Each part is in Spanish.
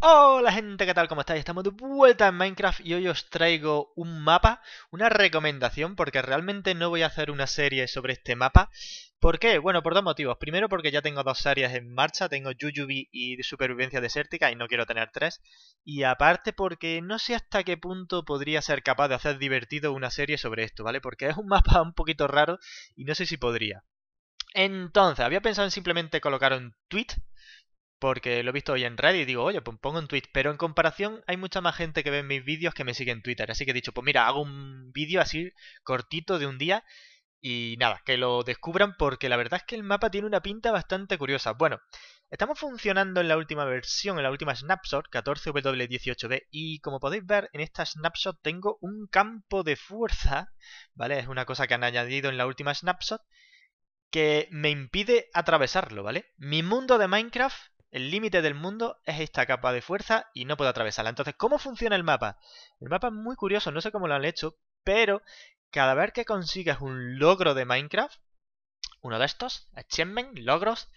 Hola gente, ¿qué tal? ¿Cómo estáis? Estamos de vuelta en Minecraft y hoy os traigo un mapa, una recomendación, porque realmente no voy a hacer una serie sobre este mapa. ¿Por qué? Bueno, por dos motivos. Primero porque ya tengo dos áreas en marcha, tengo Jujubi y Supervivencia Desértica y no quiero tener tres. Y aparte porque no sé hasta qué punto podría ser capaz de hacer divertido una serie sobre esto, ¿vale? Porque es un mapa un poquito raro y no sé si podría. Entonces, había pensado en simplemente colocar un tweet porque lo he visto hoy en Reddit y digo, oye, pues pongo un tweet. Pero en comparación, hay mucha más gente que ve mis vídeos que me sigue en Twitter. Así que he dicho, pues mira, hago un vídeo así cortito de un día y nada, que lo descubran porque la verdad es que el mapa tiene una pinta bastante curiosa. Bueno, estamos funcionando en la última versión, en la última snapshot, 14W18B, y como podéis ver, en esta snapshot tengo un campo de fuerza, ¿vale? Es una cosa que han añadido en la última snapshot que me impide atravesarlo, ¿vale? Mi mundo de Minecraft el límite del mundo es esta capa de fuerza y no puedo atravesarla. Entonces, ¿cómo funciona el mapa? El mapa es muy curioso, no sé cómo lo han hecho, pero cada vez que consigas un logro de Minecraft, uno de estos, achievement, logros,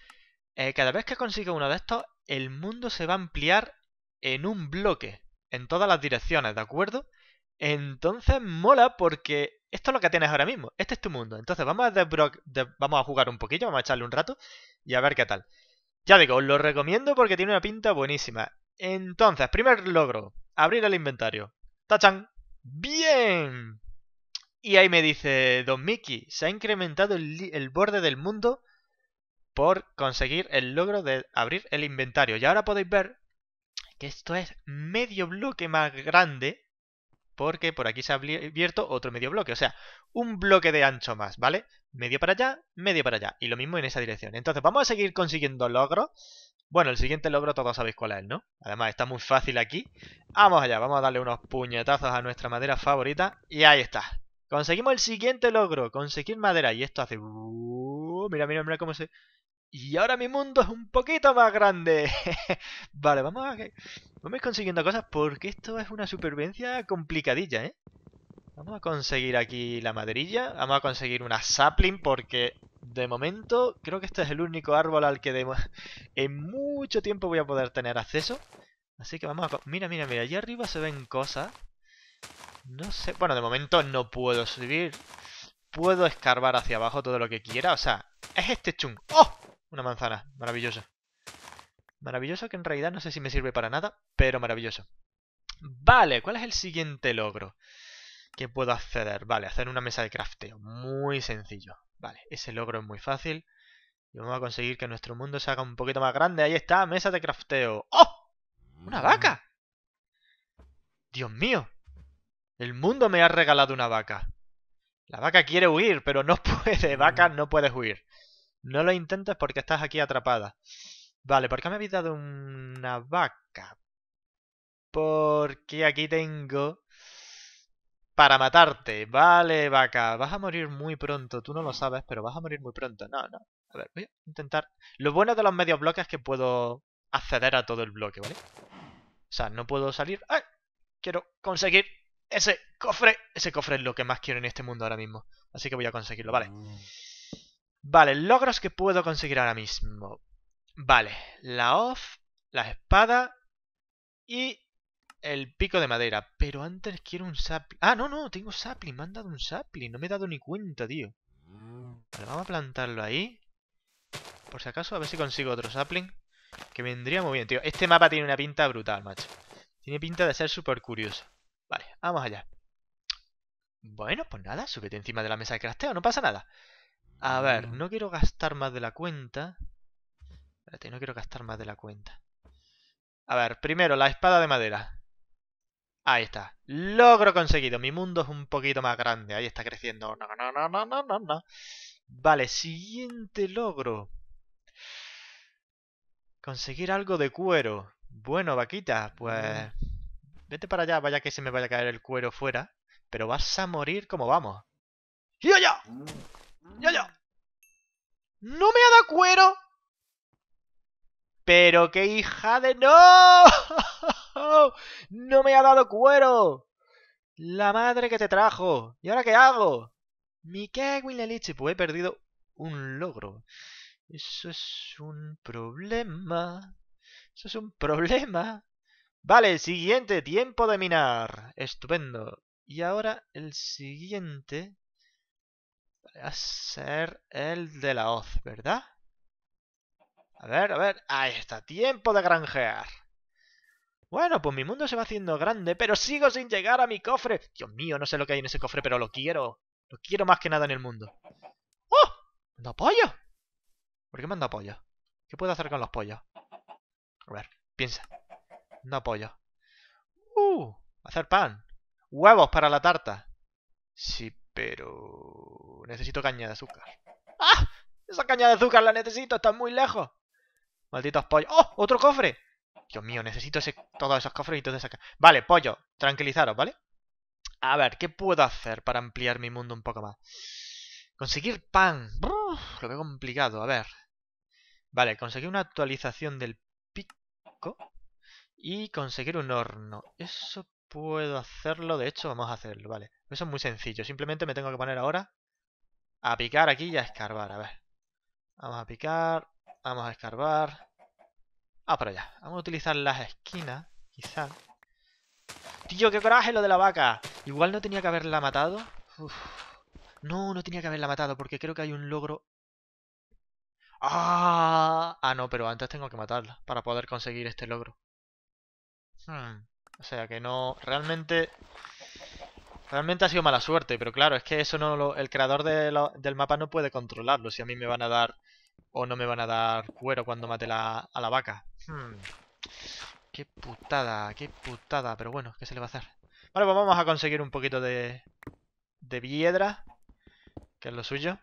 eh, cada vez que consigues uno de estos, el mundo se va a ampliar en un bloque, en todas las direcciones, ¿de acuerdo? Entonces mola porque esto es lo que tienes ahora mismo, este es tu mundo. Entonces vamos a, vamos a jugar un poquillo, vamos a echarle un rato y a ver qué tal. Ya digo, os lo recomiendo porque tiene una pinta buenísima. Entonces, primer logro, abrir el inventario. ¡Tachan! ¡Bien! Y ahí me dice, Don Mickey, se ha incrementado el, borde del mundo por conseguir el logro de abrir el inventario. Y ahora podéis ver que esto es medio bloque más grande porque por aquí se ha abierto otro medio bloque. O sea, un bloque de ancho más, ¿vale? Medio para allá, medio para allá. Y lo mismo en esa dirección. Entonces, vamos a seguir consiguiendo logros. Bueno, el siguiente logro todos sabéis cuál es, ¿no? Además, está muy fácil aquí. Vamos allá, vamos a darle unos puñetazos a nuestra madera favorita. Y ahí está. Conseguimos el siguiente logro, conseguir madera. Y esto hace... Uh, mira, mira, mira cómo se... Y ahora mi mundo es un poquito más grande. vale, vamos a, vamos ir consiguiendo cosas porque esto es una supervivencia complicadilla, ¿eh? Vamos a conseguir aquí la maderilla. Vamos a conseguir una sapling porque de momento creo que este es el único árbol al que en mucho tiempo voy a poder tener acceso. Así que vamos a... Mira, mira, mira. Allí arriba se ven cosas. No sé... Bueno, de momento no puedo subir. Puedo escarbar hacia abajo todo lo que quiera. O sea, es este chung. ¡Oh! Una manzana, maravillosa Maravilloso que en realidad no sé si me sirve para nada, pero maravilloso. Vale, ¿cuál es el siguiente logro que puedo acceder? Vale, hacer una mesa de crafteo. Muy sencillo. Vale, ese logro es muy fácil. Y vamos a conseguir que nuestro mundo se haga un poquito más grande. Ahí está, mesa de crafteo. ¡Oh! ¡Una mm. vaca! ¡Dios mío! El mundo me ha regalado una vaca. La vaca quiere huir, pero no puede. Vaca, no puedes huir. No lo intentes porque estás aquí atrapada. Vale, ¿por qué me habéis dado una vaca? Porque aquí tengo... Para matarte. Vale, vaca. Vas a morir muy pronto. Tú no lo sabes, pero vas a morir muy pronto. No, no. A ver, voy a intentar... Lo bueno de los medios bloques es que puedo acceder a todo el bloque, ¿vale? O sea, no puedo salir... ¡Ay! Quiero conseguir ese cofre. Ese cofre es lo que más quiero en este mundo ahora mismo. Así que voy a conseguirlo, vale. Mm. Vale, logros que puedo conseguir ahora mismo. Vale, la off, la espada y el pico de madera. Pero antes quiero un sapling. Ah, no, no, tengo sapling. Me han dado un sapling. No me he dado ni cuenta, tío. Vale, vamos a plantarlo ahí. Por si acaso, a ver si consigo otro sapling. Que vendría muy bien, tío. Este mapa tiene una pinta brutal, macho. Tiene pinta de ser súper curioso. Vale, vamos allá. Bueno, pues nada, súbete encima de la mesa de crasteo, no pasa nada. A ver, mm. no quiero gastar más de la cuenta. Espérate, no quiero gastar más de la cuenta. A ver, primero, la espada de madera. Ahí está. Logro conseguido. Mi mundo es un poquito más grande. Ahí está creciendo. No, no, no, no, no, no, no. Vale, siguiente logro. Conseguir algo de cuero. Bueno, vaquita, pues... Mm. Vete para allá, vaya que se me vaya a caer el cuero fuera. Pero vas a morir como vamos. Yo, allá! no me ha dado cuero! ¡Pero qué hija de... ¡No! ¡No me ha dado cuero! ¡La madre que te trajo! ¿Y ahora qué hago? ¡Mi cago en Pues he perdido un logro. Eso es un problema. Eso es un problema. Vale, siguiente. Tiempo de minar. Estupendo. Y ahora el siguiente a ser el de la hoz, ¿verdad? A ver, a ver. Ahí está. Tiempo de granjear. Bueno, pues mi mundo se va haciendo grande, pero sigo sin llegar a mi cofre. Dios mío, no sé lo que hay en ese cofre, pero lo quiero. Lo quiero más que nada en el mundo. ¡Oh! ¿Mando pollo! ¿Por qué mando pollo? ¿Qué puedo hacer con los pollos? A ver, piensa. No pollo. ¡Uh! Hacer pan. Huevos para la tarta. Sí, pero necesito caña de azúcar. ¡Ah! Esa caña de azúcar la necesito, está muy lejos. Malditos pollos. ¡Oh! ¡Otro cofre! Dios mío, necesito ese, todos esos cofres y toda esa... Vale, pollo, tranquilizaros, ¿vale? A ver, ¿qué puedo hacer para ampliar mi mundo un poco más? Conseguir pan. lo veo complicado, a ver. Vale, conseguir una actualización del pico. Y conseguir un horno. Eso puedo hacerlo, de hecho vamos a hacerlo, vale. Eso es muy sencillo, simplemente me tengo que poner ahora a picar aquí y a escarbar, a ver. Vamos a picar, vamos a escarbar. Ah, para allá. Vamos a utilizar las esquinas, quizá. ¡Tío, qué coraje lo de la vaca! Igual no tenía que haberla matado. No, no tenía que haberla matado porque creo que hay un logro... ¡Ah! Ah, no, pero antes tengo que matarla para poder conseguir este logro. Hmm. O sea que no... Realmente... Realmente ha sido mala suerte, pero claro, es que eso no lo, el creador del mapa no puede controlarlo, si a mí me van a dar o no me van a dar cuero cuando mate a la vaca. Hmm. Qué putada, qué putada, pero bueno, ¿qué se le va a hacer? Vale, pues vamos a conseguir un poquito de, de piedra, que es lo suyo.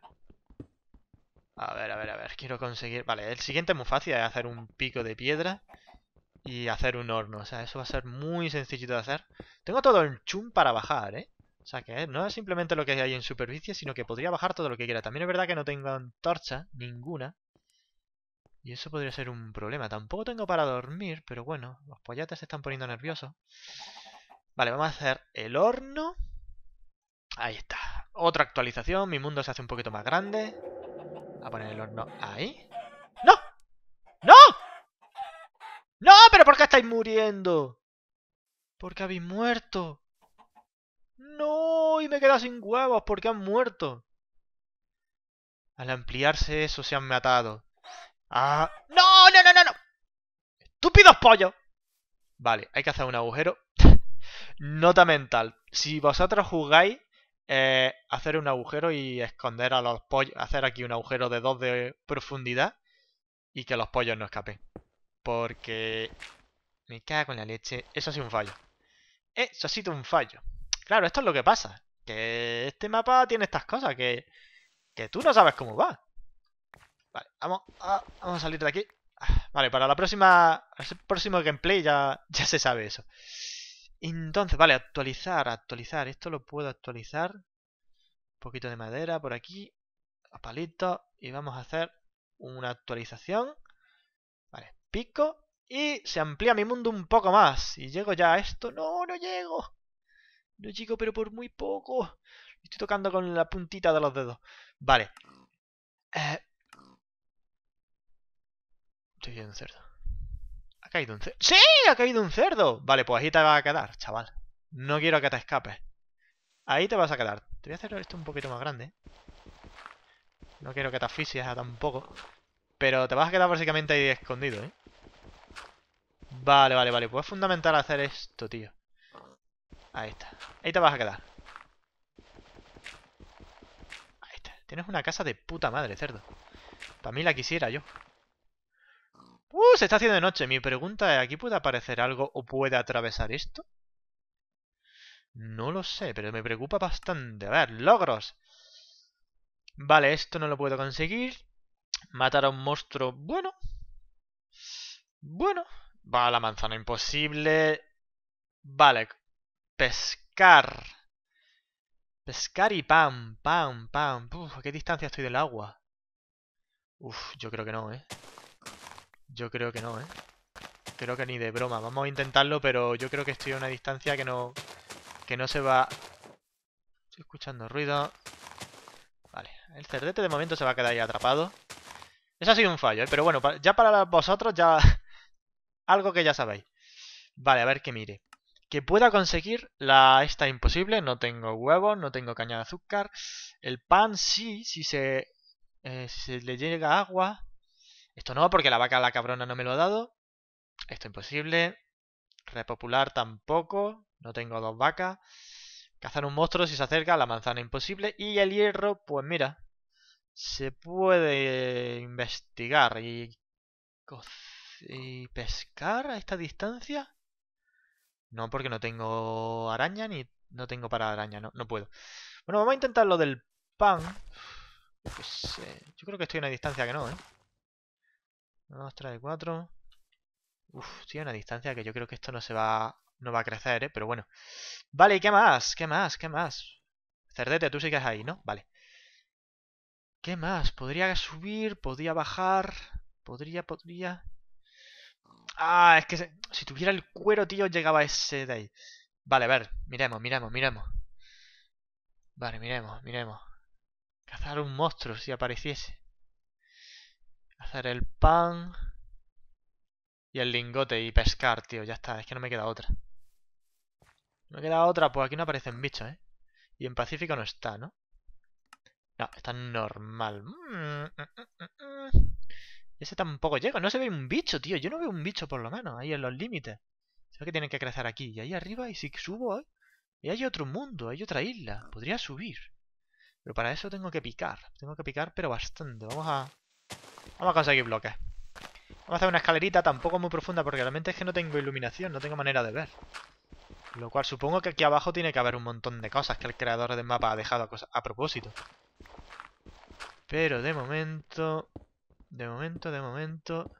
A ver, a ver, a ver, quiero conseguir... Vale, el siguiente es muy fácil, es hacer un pico de piedra y hacer un horno. O sea, eso va a ser muy sencillito de hacer. Tengo todo el chum para bajar, ¿eh? O sea que no es simplemente lo que hay en superficie, sino que podría bajar todo lo que quiera. También es verdad que no tengo antorcha ninguna. Y eso podría ser un problema. Tampoco tengo para dormir, pero bueno, los pollates se están poniendo nerviosos. Vale, vamos a hacer el horno. Ahí está. Otra actualización. Mi mundo se hace un poquito más grande. A poner el horno ahí. ¡No! ¡No! ¡No! ¿Pero por qué estáis muriendo? Porque habéis muerto. Me me quedado sin huevos porque han muerto. Al ampliarse eso se han matado. ¡Ah! ¡No, no, no, no, no! ¡Estúpidos pollos! Vale, hay que hacer un agujero. Nota mental. Si vosotros jugáis, eh, hacer un agujero y esconder a los pollos. Hacer aquí un agujero de 2 de profundidad y que los pollos no escapen. Porque... Me cago en la leche. Eso ha sido un fallo. Eso ha sido un fallo. Claro, esto es lo que pasa. Que este mapa tiene estas cosas que, que tú no sabes cómo va. Vale, vamos a, vamos a salir de aquí. Ah, vale, para la próxima el próximo gameplay ya, ya se sabe eso. Entonces, vale, actualizar, actualizar. Esto lo puedo actualizar. Un poquito de madera por aquí. A palito. Y vamos a hacer una actualización. Vale, pico. Y se amplía mi mundo un poco más. Y llego ya a esto. No, no llego. No chico, pero por muy poco. Estoy tocando con la puntita de los dedos. Vale. Eh. Estoy viendo un cerdo. Ha caído un cerdo. ¡Sí! ¡Ha caído un cerdo! Vale, pues ahí te vas a quedar, chaval. No quiero que te escapes. Ahí te vas a quedar. Te voy a hacer esto un poquito más grande. No quiero que te asfixies tampoco. Pero te vas a quedar básicamente ahí escondido, ¿eh? Vale, vale, vale. Pues es fundamental hacer esto, tío. Ahí está. Ahí te vas a quedar. Ahí está. Tienes una casa de puta madre, cerdo. Para mí la quisiera yo. ¡Uh! Se está haciendo de noche. Mi pregunta es, ¿aquí puede aparecer algo o puede atravesar esto? No lo sé, pero me preocupa bastante. A ver, logros. Vale, esto no lo puedo conseguir. Matar a un monstruo. Bueno. Bueno. Va a la manzana imposible. Vale, pescar. Pescar y pam, pam, pam. Uf, qué distancia estoy del agua? Uf, yo creo que no, ¿eh? Yo creo que no, ¿eh? Creo que ni de broma. Vamos a intentarlo, pero yo creo que estoy a una distancia que no... Que no se va... Estoy escuchando ruido. Vale. El cerdete de momento se va a quedar ahí atrapado. Eso ha sido un fallo, ¿eh? Pero bueno, ya para vosotros ya... Algo que ya sabéis. Vale, a ver que mire que pueda conseguir la esta imposible. No tengo huevo, no tengo caña de azúcar. El pan sí, si se, eh, si se le llega agua. Esto no, porque la vaca la cabrona no me lo ha dado. Esto imposible. Repopular tampoco. No tengo dos vacas. Cazar un monstruo si se acerca. La manzana imposible. Y el hierro, pues mira. Se puede investigar y, y pescar a esta distancia. No, porque no tengo araña ni no tengo para araña, no, no puedo. Bueno, vamos a intentar lo del pan. Yo, Yo creo que estoy a una distancia que no, ¿eh? 2, 3, 4. Uf, estoy a una distancia que yo creo que esto no se va. No va a crecer, ¿eh? Pero bueno. Vale, qué más? ¿Qué más? ¿Qué más? Cerdete, tú sigues ahí, ¿no? Vale. ¿Qué más? Podría subir, podría bajar. Podría, podría. Ah, es que si tuviera el cuero, tío, llegaba ese de ahí. Vale, a ver, miremos, miremos, miremos. Vale, miremos, miremos. Cazar un monstruo si apareciese. Hacer el pan. Y el lingote y pescar, tío. Ya está, es que no me queda otra. No me queda otra, pues aquí no aparecen bichos, ¿eh? Y en Pacífico no está, ¿no? No, está normal. Mm, mm, mm, ese tampoco llega. No se ve un bicho, tío. Yo no veo un bicho, por lo menos, ahí en los límites. Se que tienen que crecer aquí. Y ahí arriba, y si subo, y hay otro mundo, hay otra isla. Podría subir. Pero para eso tengo que picar. Tengo que picar, pero bastante. Vamos a... Vamos a conseguir bloques. Vamos a hacer una escalerita tampoco muy profunda, porque realmente es que no tengo iluminación, no tengo manera de ver. Lo cual supongo que aquí abajo tiene que haber un montón de cosas que el creador del mapa ha dejado a propósito. Pero de momento de momento, de momento...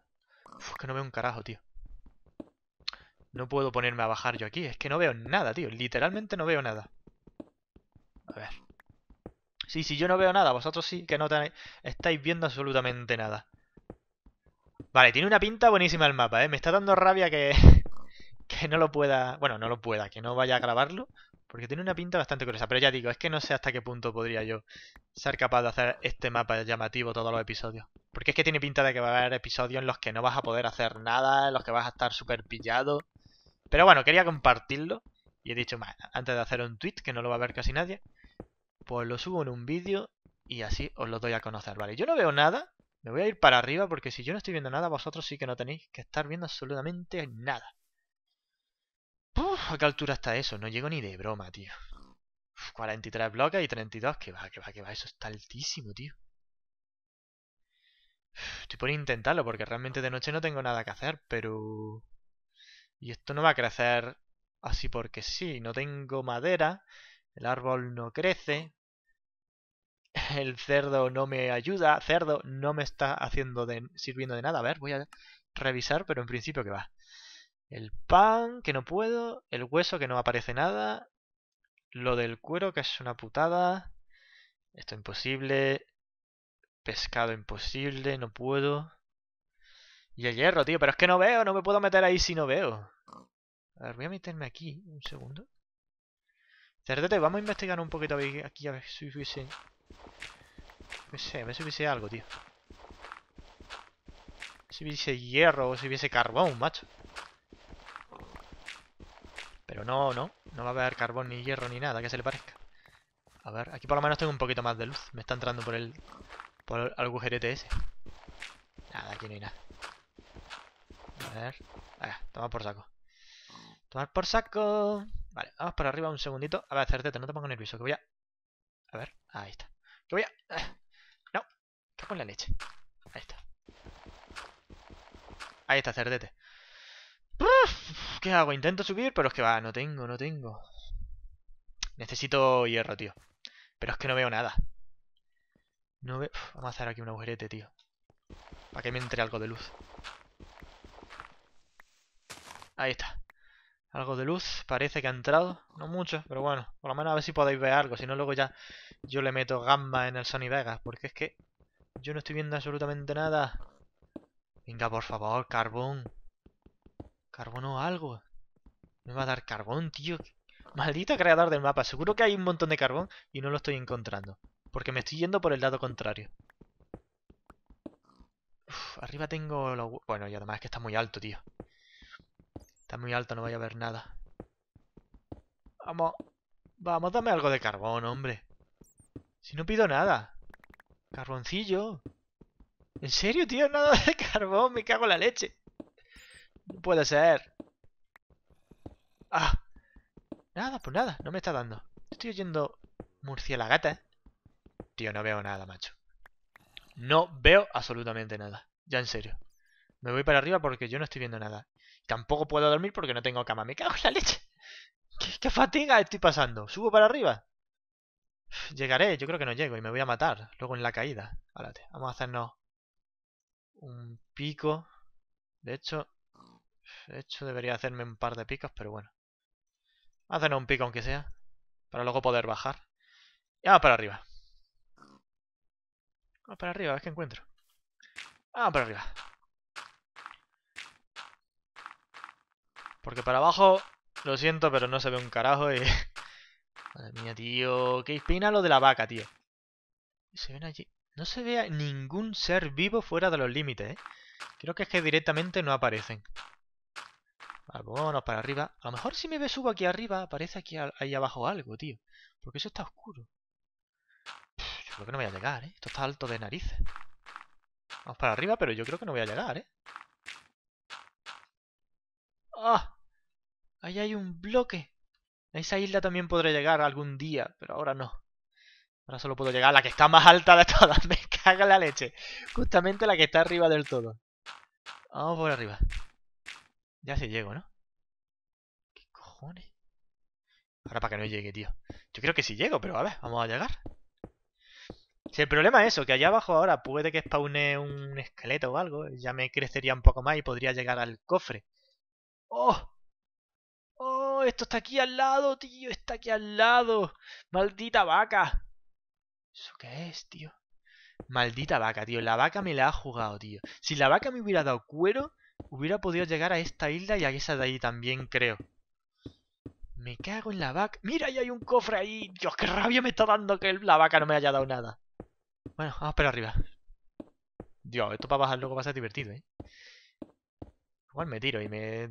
Uf, que no veo un carajo, tío. No puedo ponerme a bajar yo aquí. Es que no veo nada, tío. Literalmente no veo nada. A ver. Sí, sí, yo no veo nada. Vosotros sí que no tenéis... estáis viendo absolutamente nada. Vale, tiene una pinta buenísima el mapa, ¿eh? Me está dando rabia que... que no lo pueda... Bueno, no lo pueda, que no vaya a grabarlo. Porque tiene una pinta bastante curiosa. Pero ya digo, es que no sé hasta qué punto podría yo ser capaz de hacer este mapa llamativo todos los episodios. Porque es que tiene pinta de que va a haber episodios en los que no vas a poder hacer nada, en los que vas a estar súper pillado. Pero bueno, quería compartirlo. Y he dicho, antes de hacer un tweet, que no lo va a ver casi nadie, pues lo subo en un vídeo y así os lo doy a conocer. Vale, yo no veo nada. Me voy a ir para arriba porque si yo no estoy viendo nada, vosotros sí que no tenéis que estar viendo absolutamente nada. ¿A qué altura está eso? No llego ni de broma, tío. 43 bloques y 32. Que va, que va, que va. Eso está altísimo, tío. estoy por intentarlo porque realmente de noche no tengo nada que hacer, pero... Y esto no va a crecer así porque sí. No tengo madera. El árbol no crece. El cerdo no me ayuda. Cerdo no me está haciendo de... sirviendo de nada. A ver, voy a revisar, pero en principio que va. El pan, que no puedo. El hueso, que no aparece nada. Lo del cuero, que es una putada. Esto imposible. Pescado imposible, no puedo. Y el hierro, tío, pero es que no veo, no me puedo meter ahí si no veo. A ver, voy a meterme aquí, un segundo. Cerdete, vamos a investigar un poquito aquí a ver si hubiese... No sé, a ver si hubiese algo, tío. Si hubiese hierro o si hubiese carbón, macho. Pero no, no. No va a haber carbón ni hierro ni nada que se le parezca. A ver, aquí por lo menos tengo un poquito más de luz. Me está entrando por el... Por el agujerete ese. Nada, aquí no hay nada. A ver. Venga, toma por saco. Tomar por saco. Vale, vamos por arriba un segundito. A ver, cerdete, no te pongo nervioso, que voy a... A ver, ahí está. Que voy a... Ah, no, que con la leche. Ahí está. Ahí está, cerdete. ¿Qué hago? Intento subir, pero es que va, no tengo, no tengo. Necesito hierro, tío. Pero es que no veo nada. No veo... vamos a hacer aquí un agujerete, tío. Para que me entre algo de luz. Ahí está. Algo de luz. Parece que ha entrado. No mucho, pero bueno. Por lo menos a ver si podéis ver algo. Si no, luego ya yo le meto gamba en el Sony Vegas. Porque es que yo no estoy viendo absolutamente nada. Venga, por favor, carbón. Carbono algo. Me va a dar carbón, tío. Maldito creador del mapa. Seguro que hay un montón de carbón y no lo estoy encontrando. Porque me estoy yendo por el lado contrario. arriba tengo lo. Bueno, y además es que está muy alto, tío. Está muy alto, no voy a ver nada. Vamos. Vamos, dame algo de carbón, hombre. Si no pido nada. Carboncillo. ¿En serio, tío? Nada de carbón, me cago en la leche. No puede ser. Ah. Nada, pues nada. No me está dando. Estoy oyendo murciélagata, ¿eh? Tío, no veo nada, macho. No veo absolutamente nada. Ya en serio. Me voy para arriba porque yo no estoy viendo nada. Tampoco puedo dormir porque no tengo cama. Me cago en la leche. ¿Qué, fatiga estoy pasando? ¿Subo para arriba? Llegaré, yo creo que no llego y me voy a matar. Luego en la caída. Álate, vamos a hacernos un pico. De hecho, de hecho debería hacerme un par de picos, pero bueno. Hacernos un pico aunque sea, para luego poder bajar. Y ah, vamos para arriba. Vamos ah, para arriba, a ver qué encuentro. Vamos ah, para arriba. Porque para abajo, lo siento, pero no se ve un carajo y... Madre mía, tío. Qué espina lo de la vaca, tío. Se ven allí... No se vea ningún ser vivo fuera de los límites, ¿eh? Creo que es que directamente no aparecen. Vamos para arriba. A lo mejor si me subo aquí arriba, aparece aquí ahí abajo algo, tío. Porque eso está oscuro. yo creo que no voy a llegar, ¿eh? Esto está alto de narices. Vamos para arriba, pero yo creo que no voy a llegar, ¿eh? ¡Ah! Ahí hay un bloque. A esa isla también podré llegar algún día, pero ahora no. Ahora solo puedo llegar a la que está más alta de todas. Me caga la leche. Justamente la que está arriba del todo. Vamos por arriba. Ya se llego, ¿no? ¿Qué cojones? Ahora para que no llegue, tío. Yo creo que sí llego, pero a ver, vamos a llegar. Si el problema es eso, que allá abajo ahora puede que spawne un esqueleto o algo, ya me crecería un poco más y podría llegar al cofre. ¡Oh! ¡Oh! Esto está aquí al lado, tío. Está aquí al lado. Maldita vaca. ¿Eso qué es, tío? Maldita vaca, tío. La vaca me la ha jugado, tío. Si la vaca me hubiera dado cuero, Hubiera podido llegar a esta isla y a esa de ahí también, creo. Me cago en la vaca. ¡Mira, ya hay un cofre ahí! ¡Dios, qué rabia me está dando que la vaca no me haya dado nada! Bueno, vamos para arriba. Dios, esto para bajar luego va a ser divertido, ¿eh? Igual me tiro y me,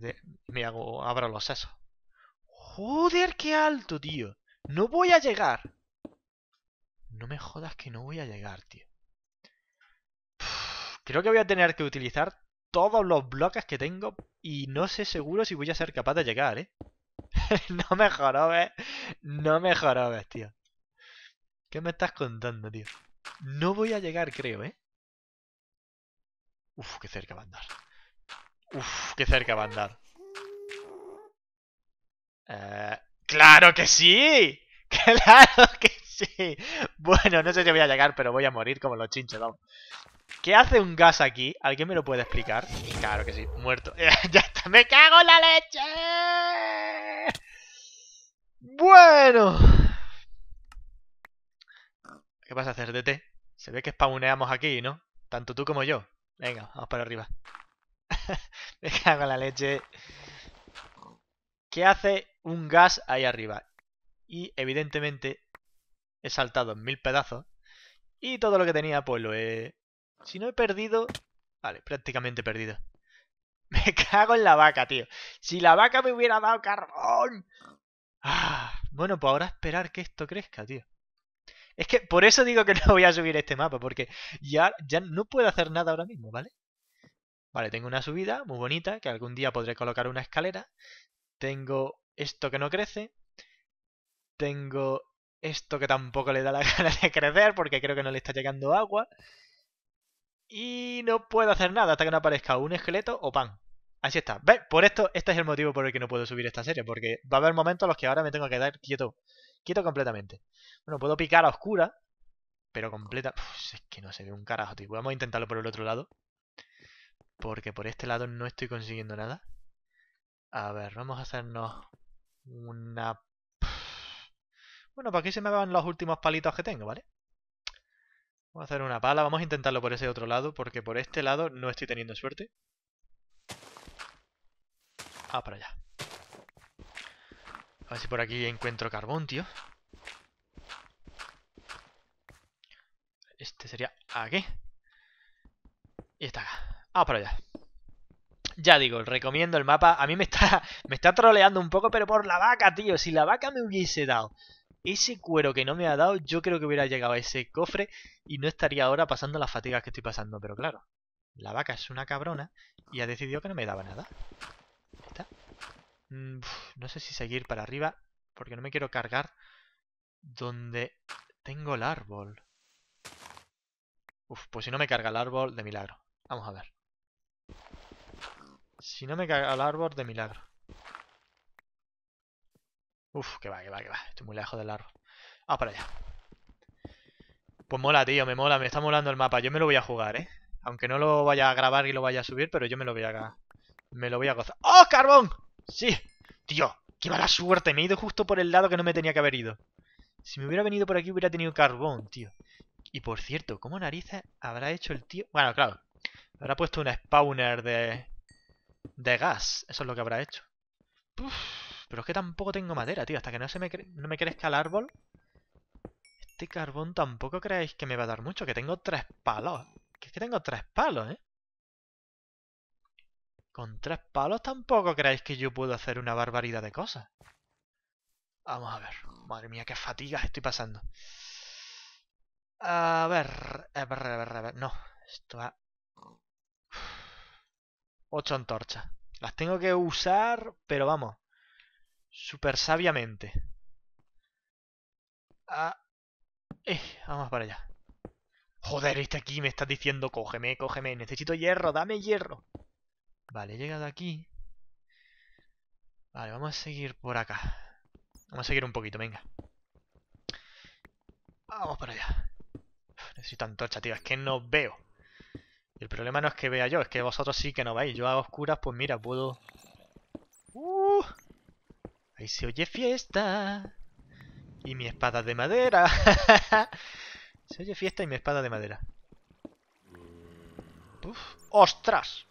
hago, abro los sesos. ¡Joder, qué alto, tío! ¡No voy a llegar! No me jodas que no voy a llegar, tío. Creo que voy a tener que utilizar todos los bloques que tengo y no sé seguro si voy a ser capaz de llegar, ¿eh? no me jorobes, no me jorobes, tío. ¿Qué me estás contando, tío? No voy a llegar, creo, ¿eh? Uf, qué cerca va a andar. Uf, qué cerca va a andar. Eh, ¡Claro que sí! ¡Claro que sí. Bueno, no sé si voy a llegar, pero voy a morir como los chinches, vamos. ¿Qué hace un gas aquí? ¿Alguien me lo puede explicar? Claro que sí, muerto. ya está, me cago en la leche. Bueno. ¿Qué vas a hacer, DT? Se ve que spawneamos aquí, ¿no? Tanto tú como yo. Venga, vamos para arriba. me cago en la leche. ¿Qué hace un gas ahí arriba? Y evidentemente he saltado en mil pedazos. Y todo lo que tenía, pues lo he... Si no he perdido... Vale, prácticamente perdido. Me cago en la vaca, tío. Si la vaca me hubiera dado carbón. Ah, bueno, pues ahora esperar que esto crezca, tío. Es que por eso digo que no voy a subir este mapa, porque ya, ya no puedo hacer nada ahora mismo, ¿vale? Vale, tengo una subida muy bonita, que algún día podré colocar una escalera. Tengo esto que no crece. Tengo esto que tampoco le da la gana de crecer porque creo que no le está llegando agua. Y no puedo hacer nada hasta que no aparezca un esqueleto o pan. Así está. ¿Ves? Por esto, este es el motivo por el que no puedo subir esta serie, porque va a haber momentos en los que ahora me tengo que quedar quieto. Quieto completamente. Bueno, puedo picar a oscura, pero completa... es que no se ve un carajo, tío. Vamos a intentarlo por el otro lado. Porque por este lado no estoy consiguiendo nada. A ver, vamos a hacernos una bueno, para pues aquí se me van los últimos palitos que tengo, ¿vale? Vamos a hacer una pala. Vamos a intentarlo por ese otro lado, porque por este lado no estoy teniendo suerte. Ah, para allá. A ver si por aquí encuentro carbón, tío. Este sería aquí. Y está acá. Ah, para allá. Ya digo, recomiendo el mapa. A mí me está, me está troleando un poco, pero por la vaca, tío. Si la vaca me hubiese dado ese cuero que no me ha dado, yo creo que hubiera llegado a ese cofre y no estaría ahora pasando las fatigas que estoy pasando. Pero claro, la vaca es una cabrona y ha decidido que no me daba nada. ¿Está? Mm, no sé si seguir para arriba porque no me quiero cargar donde tengo el árbol. Uf, pues si no me carga el árbol, de milagro. Vamos a ver. Si no me carga el árbol, de milagro. Uf, que va, que va, que va. Estoy muy lejos del árbol. Ah, para allá. Pues mola, tío, me mola, me está molando el mapa. Yo me lo voy a jugar, ¿eh? Aunque no lo vaya a grabar y lo vaya a subir, pero yo me lo voy a... Me lo voy a gozar. ¡Oh, carbón! Sí, tío, qué mala suerte. Me he ido justo por el lado que no me tenía que haber ido. Si me hubiera venido por aquí hubiera tenido carbón, tío. Y por cierto, ¿cómo narices habrá hecho el tío? Bueno, claro. Habrá puesto un spawner de... De gas. Eso es lo que habrá hecho. Pero es que tampoco tengo madera, tío. Hasta que no, se me, no me crezca el árbol... Este carbón tampoco creáis que me va a dar mucho. Que tengo tres palos. Que es que tengo tres palos, ¿eh? Con tres palos tampoco creáis que yo puedo hacer una barbaridad de cosas. Vamos a ver. Madre mía, qué fatigas estoy pasando. A ver... A ver, a ver, a ver. No. Esto va... Ocho antorchas. Las tengo que usar, pero vamos. Super sabiamente. Ah, eh, vamos para allá. Joder, este aquí me está diciendo, cógeme, cógeme, necesito hierro, dame hierro. Vale, he llegado aquí. Vale, vamos a seguir por acá. Vamos a seguir un poquito, venga. Vamos para allá. necesito antorcha, tío, es que no veo. El problema no es que vea yo, es que vosotros sí que no veis. Yo a oscuras, pues mira, puedo se oye fiesta. Y mi espada de madera. se oye fiesta y mi espada de madera. ¡Ostras!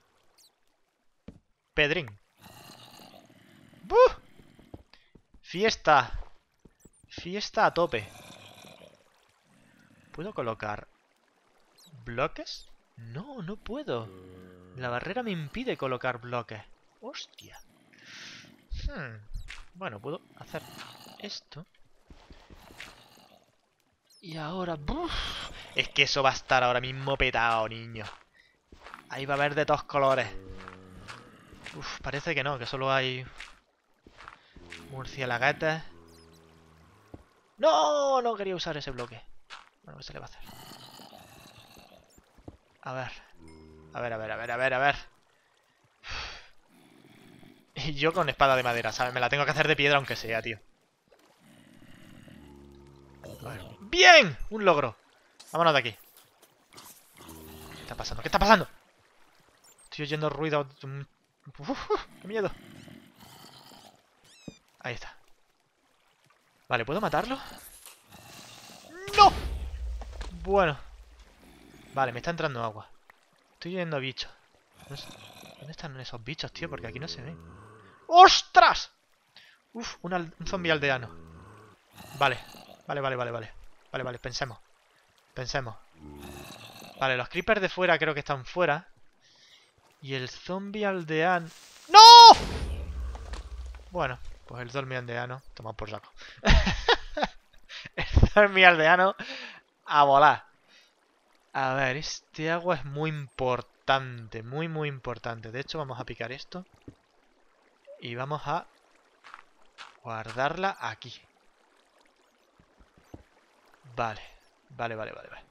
Pedrín. Fiesta. Fiesta a tope. ¿Puedo colocar bloques? No, no puedo. La barrera me impide colocar bloques. Hostia. Hmm. Bueno, puedo hacer esto. Y ahora... ¡buf! Es que eso va a estar ahora mismo petado, niño. Ahí va a haber de todos colores. Uf, parece que no, que solo hay... gata ¡No! No quería usar ese bloque. Bueno, ¿qué se le va a hacer? A ver. A ver, a ver, a ver, a ver, a ver. yo con espada de madera, ¿sabes? Me la tengo que hacer de piedra aunque sea, tío. ¡Bien! Un logro. Vámonos de aquí. ¿Qué está pasando? ¿Qué está pasando? Estoy oyendo ruido... ¡Qué miedo! Ahí está. Vale, ¿puedo matarlo? ¡No! Bueno. Vale, me está entrando agua. Estoy oyendo bichos. ¿Dónde están esos bichos, tío? Porque aquí no se ven. ¡Ostras! Uf, un, zombie aldeano. Vale, vale, vale, vale, vale. Vale, vale, pensemos. Pensemos. Vale, los creepers de fuera creo que están fuera. Y el zombie aldeano... ¡No! Bueno, pues el zombie aldeano... Toma por saco. el zombie aldeano... A volar. A ver, este agua es muy importante. Muy, muy importante. De hecho, vamos a picar esto. Y vamos a guardarla aquí. Vale, vale, vale, vale, vale.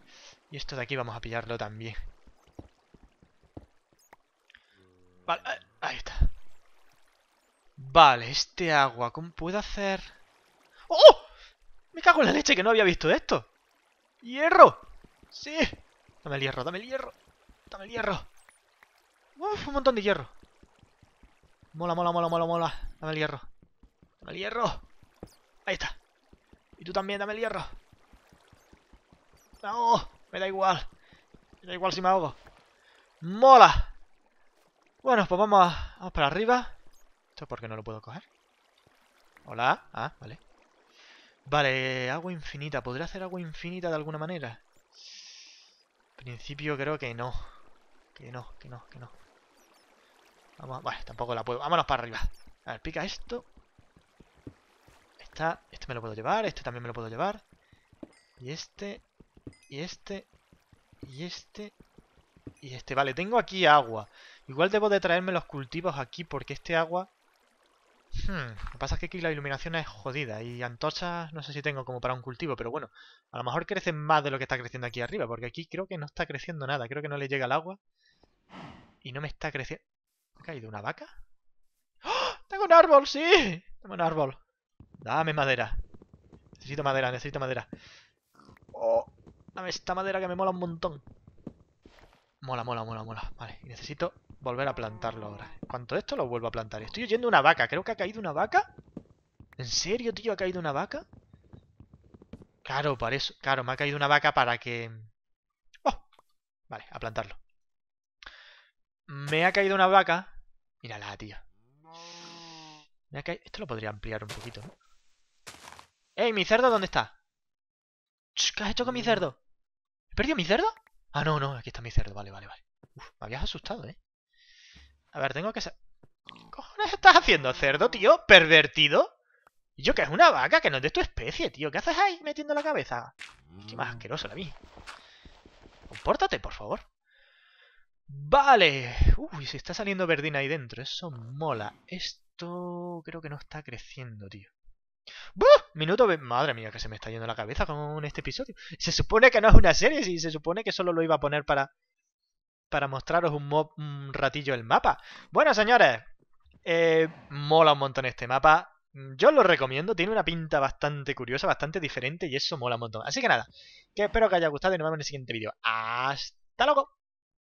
Y esto de aquí vamos a pillarlo también. Vale, eh, ahí está. Vale, este agua, ¿cómo puedo hacer...? ¡Oh! Me cago en la leche que no había visto esto. ¡Hierro! ¡Sí! Dame el hierro, dame el hierro. Dame el hierro. ¡Uf! Un montón de hierro. Mola, mola, mola, mola, mola. Dame el hierro. Dame el hierro. Ahí está. Y tú también, dame el hierro. No, me da igual. Me da igual si me ahogo. Mola. Bueno, pues vamos, a, para arriba. ¿Esto es porque no lo puedo coger? Hola. Ah, vale. Vale, agua infinita. ¿Podría hacer agua infinita de alguna manera? En principio creo que no. Que no, que no, que no tampoco la puedo. Vámonos para arriba. A ver, pica esto. Esta, este me lo puedo llevar, este también me lo puedo llevar. Y este, y este, y este, y este. Vale, tengo aquí agua. Igual debo de traerme los cultivos aquí porque este agua... Hmm, lo que pasa es que aquí la iluminación es jodida y antorchas no sé si tengo como para un cultivo, pero bueno, a lo mejor crecen más de lo que está creciendo aquí arriba, porque aquí creo que no está creciendo nada, creo que no le llega el agua y no me está creciendo... ¿Ha caído una vaca? ¡Ah! ¡Tengo un árbol! ¡Sí! Tengo un árbol. Dame madera. Necesito madera, necesito madera. ¡Oh! Dame esta madera que me mola un montón. Mola, mola, mola, mola. Vale, necesito volver a plantarlo ahora. Cuanto esto lo vuelvo a plantar. Estoy oyendo una vaca. Creo que ha caído una vaca. ¿En serio, tío? ¿Ha caído una vaca? Claro, para eso. Claro, me ha caído una vaca para que... ¡Oh! Vale, a plantarlo. Me ha caído una vaca. Mírala, tío. Me Esto lo podría ampliar un poquito, ¿no? ¡Ey, mi cerdo, ¿dónde está? ¿Qué has hecho con mi cerdo? ¿He perdido mi cerdo? Ah, no, no, aquí está mi cerdo. Vale, vale, vale. me habías asustado, ¿eh? A ver, tengo que... ¿Qué cojones estás haciendo, cerdo, tío? ¿Pervertido? ¿Y yo que es una vaca que no es de tu especie, tío? ¿Qué haces ahí metiendo la cabeza? Qué más asqueroso la vi. Compórtate, por favor. Vale. Uy, se está saliendo verdina ahí dentro. Eso mola. Esto creo que no está creciendo, tío. ¡Buf! Minuto... Madre mía, que se me está yendo la cabeza con este episodio. Se supone que no es una serie, y se supone que solo lo iba a poner para... Para mostraros un, ratillo el mapa. Bueno, señores. Eh, mola un montón este mapa. Yo lo recomiendo. Tiene una pinta bastante curiosa, bastante diferente y eso mola un montón. Así que nada, que espero que haya gustado y nos vemos en el siguiente vídeo. ¡Hasta luego!